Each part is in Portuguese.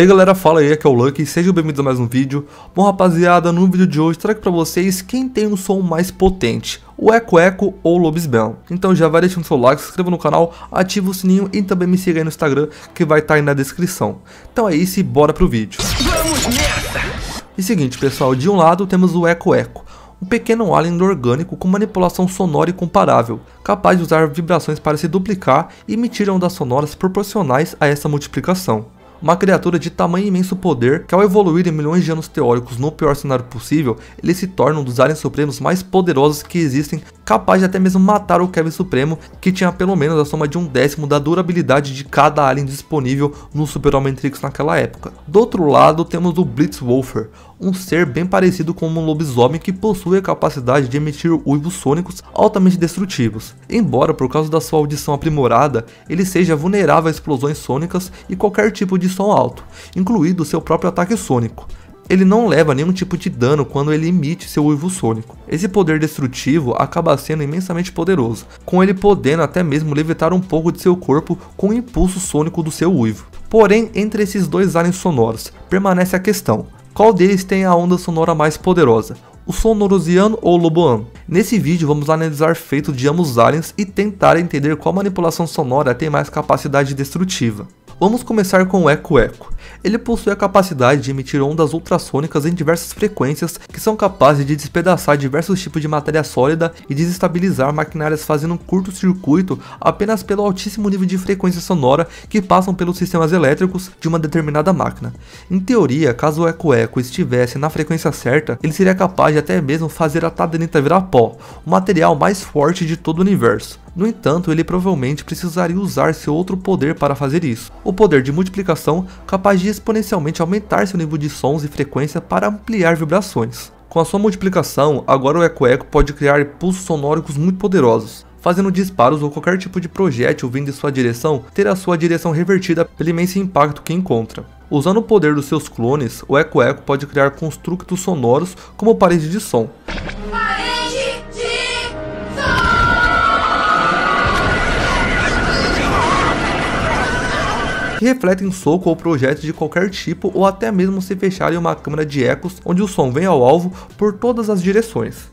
aí galera, fala aí, aqui é o Lucky, sejam bem-vindos a mais um vídeo. Bom rapaziada, no vídeo de hoje trago pra vocês quem tem o um som mais potente, o Eco Eco ou Lobisbell. Então já vai deixando seu like, se inscreva no canal, ativa o sininho e também me siga aí no Instagram que vai estar tá aí na descrição. Então é isso e bora pro vídeo. Vamos nessa! E seguinte pessoal, de um lado temos o Eco Eco, um pequeno alien orgânico com manipulação sonora e comparável, capaz de usar vibrações para se duplicar e emitir ondas sonoras proporcionais a essa multiplicação. Uma criatura de tamanho e imenso poder que ao evoluir em milhões de anos teóricos no pior cenário possível, ele se torna um dos aliens supremos mais poderosos que existem capaz de até mesmo matar o Kevin Supremo, que tinha pelo menos a soma de um décimo da durabilidade de cada alien disponível no Super Omnitrix naquela época. Do outro lado, temos o Blitzwolfer, um ser bem parecido com um lobisomem que possui a capacidade de emitir uivos sônicos altamente destrutivos. Embora, por causa da sua audição aprimorada, ele seja vulnerável a explosões sônicas e qualquer tipo de som alto, incluído seu próprio ataque sônico. Ele não leva nenhum tipo de dano quando ele emite seu uivo sônico. Esse poder destrutivo acaba sendo imensamente poderoso, com ele podendo até mesmo levitar um pouco de seu corpo com o impulso sônico do seu uivo. Porém, entre esses dois aliens sonoros, permanece a questão, qual deles tem a onda sonora mais poderosa? o sonorosiano ou o loboan. Nesse vídeo vamos analisar feito de ambos aliens e tentar entender qual manipulação sonora tem mais capacidade destrutiva. Vamos começar com o Eco Eco. Ele possui a capacidade de emitir ondas ultrassônicas em diversas frequências que são capazes de despedaçar diversos tipos de matéria sólida e desestabilizar maquinárias fazendo um curto-circuito apenas pelo altíssimo nível de frequência sonora que passam pelos sistemas elétricos de uma determinada máquina. Em teoria, caso o Eco Eco estivesse na frequência certa, ele seria capaz de até mesmo fazer a tadenita virar pó, o material mais forte de todo o universo. No entanto, ele provavelmente precisaria usar seu outro poder para fazer isso, o poder de multiplicação capaz de exponencialmente aumentar seu nível de sons e frequência para ampliar vibrações. Com a sua multiplicação, agora o Eco Eco pode criar pulsos sonóricos muito poderosos, fazendo disparos ou qualquer tipo de projétil vindo em sua direção ter a sua direção revertida pelo imenso impacto que encontra. Usando o poder dos seus clones, o Eco Eco pode criar construtos sonoros como parede de som. que refletem soco ou projetos de qualquer tipo ou até mesmo se fecharem em uma câmara de ecos onde o som vem ao alvo por todas as direções.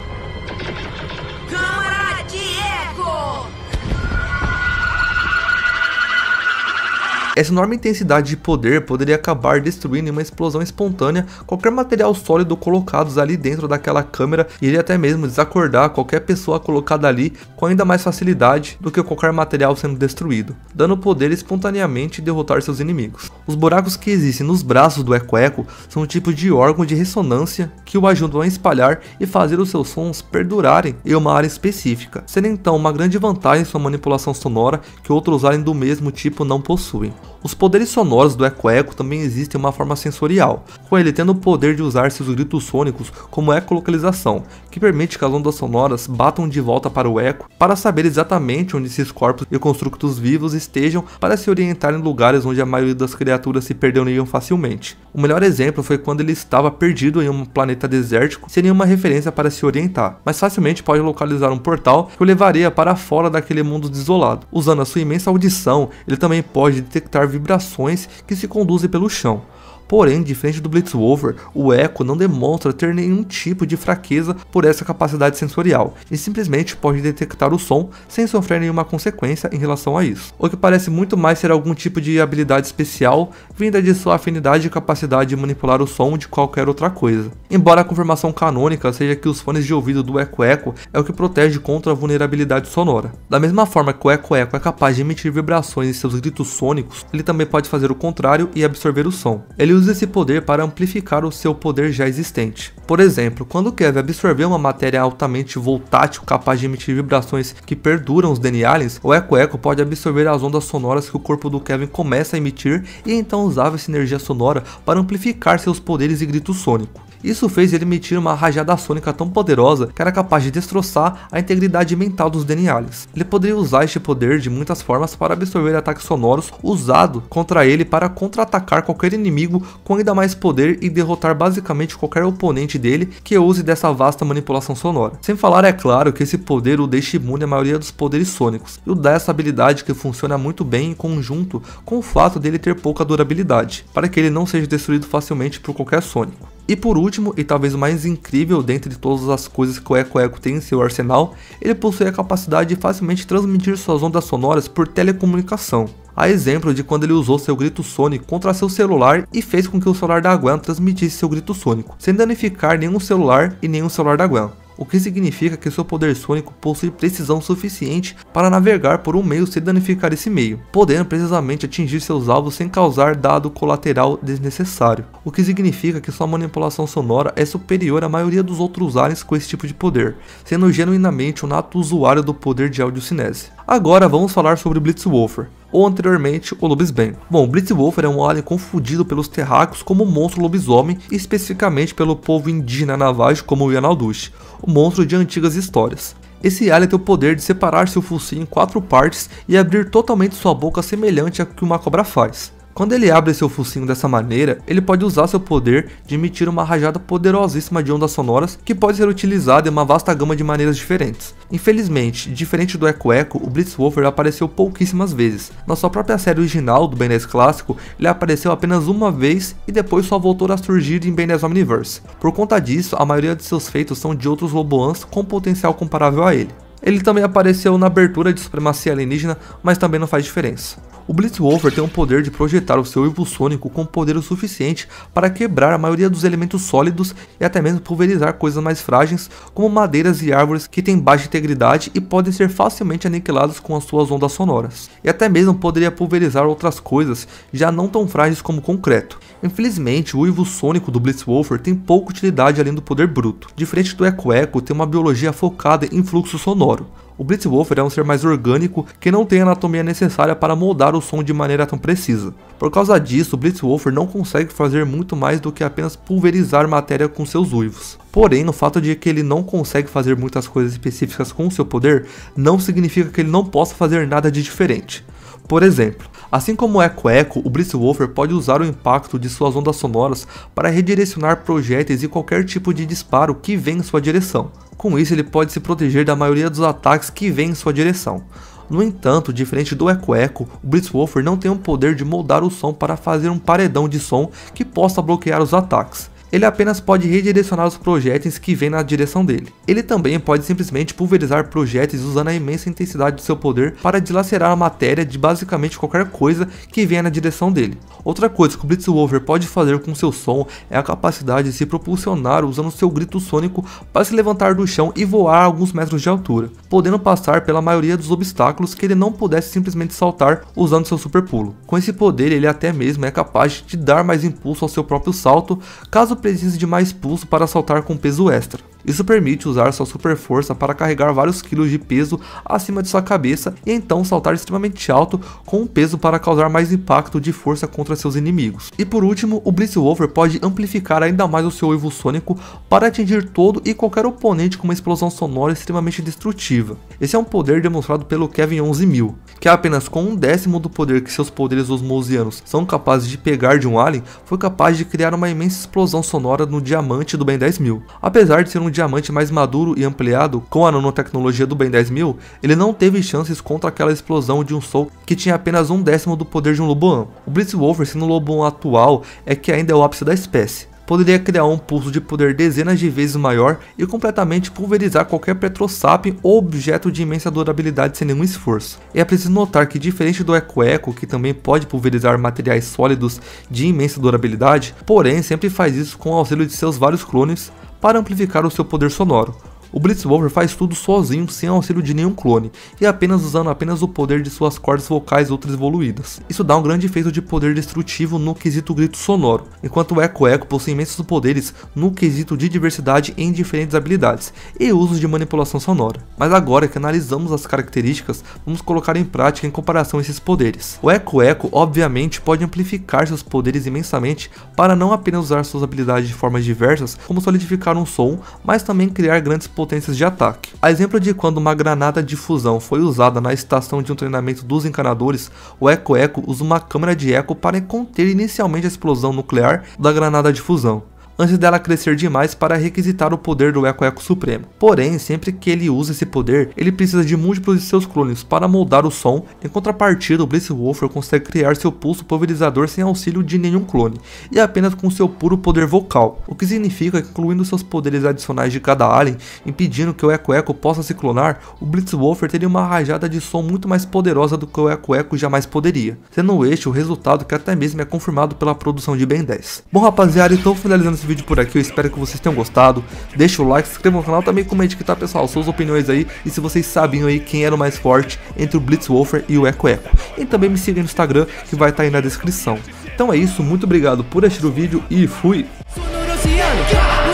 Essa enorme intensidade de poder poderia acabar destruindo em uma explosão espontânea qualquer material sólido colocados ali dentro daquela câmera e iria até mesmo desacordar qualquer pessoa colocada ali com ainda mais facilidade do que qualquer material sendo destruído, dando poder espontaneamente derrotar seus inimigos. Os buracos que existem nos braços do Eco Eco são um tipo de órgão de ressonância que o ajudam a espalhar e fazer os seus sons perdurarem em uma área específica, sendo então uma grande vantagem sua manipulação sonora que outros aliens do mesmo tipo não possuem. Os poderes sonoros do Eco Eco também existem em uma forma sensorial, com ele tendo o poder de usar seus gritos sônicos como ecolocalização, que permite que as ondas sonoras batam de volta para o eco para saber exatamente onde esses corpos e construtos vivos estejam para se orientar em lugares onde a maioria das criaturas se perderiam facilmente. O melhor exemplo foi quando ele estava perdido em um planeta desértico sem nenhuma referência para se orientar, mas facilmente pode localizar um portal que o levaria para fora daquele mundo desolado. Usando a sua imensa audição, ele também pode detectar vibrações que se conduzem pelo chão, Porém, diferente do Blitzwolver, o Echo não demonstra ter nenhum tipo de fraqueza por essa capacidade sensorial, e simplesmente pode detectar o som sem sofrer nenhuma consequência em relação a isso. O que parece muito mais ser algum tipo de habilidade especial vinda de sua afinidade e capacidade de manipular o som de qualquer outra coisa. Embora a confirmação canônica seja que os fones de ouvido do Echo Echo é o que protege contra a vulnerabilidade sonora. Da mesma forma que o Echo Echo é capaz de emitir vibrações em seus gritos sônicos, ele também pode fazer o contrário e absorver o som. Ele usa esse poder para amplificar o seu poder já existente. Por exemplo, quando Kev absorver uma matéria altamente voltátil capaz de emitir vibrações que perduram os DNA aliens, o Eco Eco pode absorver as ondas sonoras que o corpo do Kevin começa a emitir e então usava essa energia sonora para amplificar seus poderes e grito sônico. Isso fez ele emitir uma rajada sônica tão poderosa que era capaz de destroçar a integridade mental dos Denialis. Ele poderia usar este poder de muitas formas para absorver ataques sonoros usado contra ele para contra-atacar qualquer inimigo com ainda mais poder e derrotar basicamente qualquer oponente dele que use dessa vasta manipulação sonora. Sem falar, é claro, que esse poder o deixa imune à maioria dos poderes sônicos e o dá essa habilidade que funciona muito bem em conjunto com o fato dele ter pouca durabilidade, para que ele não seja destruído facilmente por qualquer sônico. E por último, e talvez o mais incrível dentre todas as coisas que o Eco Eco tem em seu arsenal, ele possui a capacidade de facilmente transmitir suas ondas sonoras por telecomunicação. A exemplo de quando ele usou seu grito Sony contra seu celular e fez com que o celular da Gwen transmitisse seu grito sônico, sem danificar nenhum celular e nenhum celular da Gwen o que significa que seu poder sônico possui precisão suficiente para navegar por um meio sem danificar esse meio, podendo precisamente atingir seus alvos sem causar dado colateral desnecessário, o que significa que sua manipulação sonora é superior à maioria dos outros aliens com esse tipo de poder, sendo genuinamente um nato usuário do poder de audiocinese. Agora vamos falar sobre Blitzwolfer, ou anteriormente o lobisomem. Bom, o Blitzwolf era é um alien confundido pelos terráqueos como um monstro lobisomem, e especificamente pelo povo indígena navajo como o Yanaldush, o monstro de antigas histórias. Esse alien tem o poder de separar seu focinho em quatro partes e abrir totalmente sua boca semelhante a que uma cobra faz. Quando ele abre seu focinho dessa maneira, ele pode usar seu poder de emitir uma rajada poderosíssima de ondas sonoras que pode ser utilizada em uma vasta gama de maneiras diferentes. Infelizmente, diferente do Eco Eco, o Blitzwolfer apareceu pouquíssimas vezes. Na sua própria série original do Ben 10 clássico, ele apareceu apenas uma vez e depois só voltou a surgir em Ben 10 Omniverse. Por conta disso, a maioria de seus feitos são de outros Loboans com potencial comparável a ele. Ele também apareceu na abertura de Supremacia Alienígena, mas também não faz diferença. O Blitzwolver tem o poder de projetar o seu Ivo Sônico com poder o suficiente para quebrar a maioria dos elementos sólidos e até mesmo pulverizar coisas mais frágeis, como madeiras e árvores que têm baixa integridade e podem ser facilmente aniquilados com as suas ondas sonoras. E até mesmo poderia pulverizar outras coisas já não tão frágeis como concreto. Infelizmente, o uivo sônico do Blitzwolfer tem pouca utilidade além do poder bruto. Diferente do Eco Eco, tem uma biologia focada em fluxo sonoro. O Blitzwolfer é um ser mais orgânico que não tem a anatomia necessária para moldar o som de maneira tão precisa. Por causa disso, o Blitzwolfer não consegue fazer muito mais do que apenas pulverizar matéria com seus uivos. Porém, o fato de que ele não consegue fazer muitas coisas específicas com seu poder não significa que ele não possa fazer nada de diferente. Por exemplo, assim como o Eco Eco, o Blitzwolfer pode usar o impacto de suas ondas sonoras para redirecionar projéteis e qualquer tipo de disparo que vem em sua direção. Com isso, ele pode se proteger da maioria dos ataques que vem em sua direção. No entanto, diferente do Eco Eco, o Blitzwolfer não tem o poder de moldar o som para fazer um paredão de som que possa bloquear os ataques ele apenas pode redirecionar os projéteis que vêm na direção dele. Ele também pode simplesmente pulverizar projéteis usando a imensa intensidade do seu poder para dilacerar a matéria de basicamente qualquer coisa que venha na direção dele. Outra coisa que o Blitzwolver pode fazer com seu som é a capacidade de se propulsionar usando seu grito sônico para se levantar do chão e voar a alguns metros de altura, podendo passar pela maioria dos obstáculos que ele não pudesse simplesmente saltar usando seu super pulo. Com esse poder ele até mesmo é capaz de dar mais impulso ao seu próprio salto, caso caso precise de mais pulso para saltar com peso extra. Isso permite usar sua super força para carregar vários quilos de peso acima de sua cabeça e então saltar extremamente alto com o peso para causar mais impacto de força contra seus inimigos. E por último, o Blitzwolfer pode amplificar ainda mais o seu Evo Sônico para atingir todo e qualquer oponente com uma explosão sonora extremamente destrutiva. Esse é um poder demonstrado pelo Kevin 11000, que apenas com um décimo do poder que seus poderes osmosianos são capazes de pegar de um alien, foi capaz de criar uma imensa explosão sonora no diamante do Ben 10.000. Apesar de ser um diamante mais maduro e ampliado com a nanotecnologia do Ben 10.000, ele não teve chances contra aquela explosão de um Soul que tinha apenas um décimo do poder de um loboam. O Blitzwolfer, sendo o Loboan atual, é que ainda é o ápice da espécie poderia criar um pulso de poder dezenas de vezes maior e completamente pulverizar qualquer Petrosap ou objeto de imensa durabilidade sem nenhum esforço. E é preciso notar que diferente do Eco Eco, que também pode pulverizar materiais sólidos de imensa durabilidade, porém sempre faz isso com o auxílio de seus vários clones, para amplificar o seu poder sonoro, o Blitzwolver faz tudo sozinho, sem auxílio de nenhum clone, e apenas usando apenas o poder de suas cordas vocais outras evoluídas. Isso dá um grande efeito de poder destrutivo no quesito grito sonoro, enquanto o Echo Echo possui imensos poderes no quesito de diversidade em diferentes habilidades e usos de manipulação sonora. Mas agora que analisamos as características, vamos colocar em prática em comparação esses poderes. O Echo Echo, obviamente pode amplificar seus poderes imensamente para não apenas usar suas habilidades de formas diversas, como solidificar um som, mas também criar grandes poderes potências de ataque. A exemplo de quando uma granada de fusão foi usada na estação de um treinamento dos encanadores, o Eco Eco usa uma câmera de eco para conter inicialmente a explosão nuclear da granada de fusão antes dela crescer demais para requisitar o poder do Eco Eco Supremo. Porém, sempre que ele usa esse poder, ele precisa de múltiplos de seus clones para moldar o som. Em contrapartida, o Wolfer consegue criar seu pulso pulverizador sem auxílio de nenhum clone, e apenas com seu puro poder vocal, o que significa que incluindo seus poderes adicionais de cada alien, impedindo que o Eco Eco possa se clonar, o Wolfer teria uma rajada de som muito mais poderosa do que o Eco Eco jamais poderia, sendo este o resultado que até mesmo é confirmado pela produção de Ben 10. Bom rapaziada, estou finalizando esse esse vídeo por aqui, eu espero que vocês tenham gostado. Deixa o like, se inscreva no canal, também comente aqui, tá pessoal, suas opiniões aí e se vocês sabiam aí quem era o mais forte entre o Blitzwolfer e o Eco Eco. E também me siga no Instagram que vai estar tá aí na descrição. Então é isso, muito obrigado por assistir o vídeo e fui! É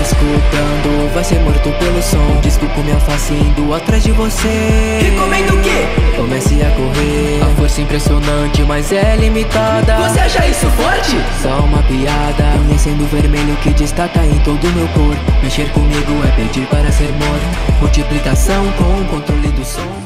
Escutando, vai ser morto pelo som me afastando atrás de você Recomendo o que? Comece a correr A força é impressionante, mas é limitada Você acha isso forte? Só uma piada Um incêndio vermelho que destaca em todo o meu corpo Mexer comigo é pedir para ser morto Multiplicação com o controle do som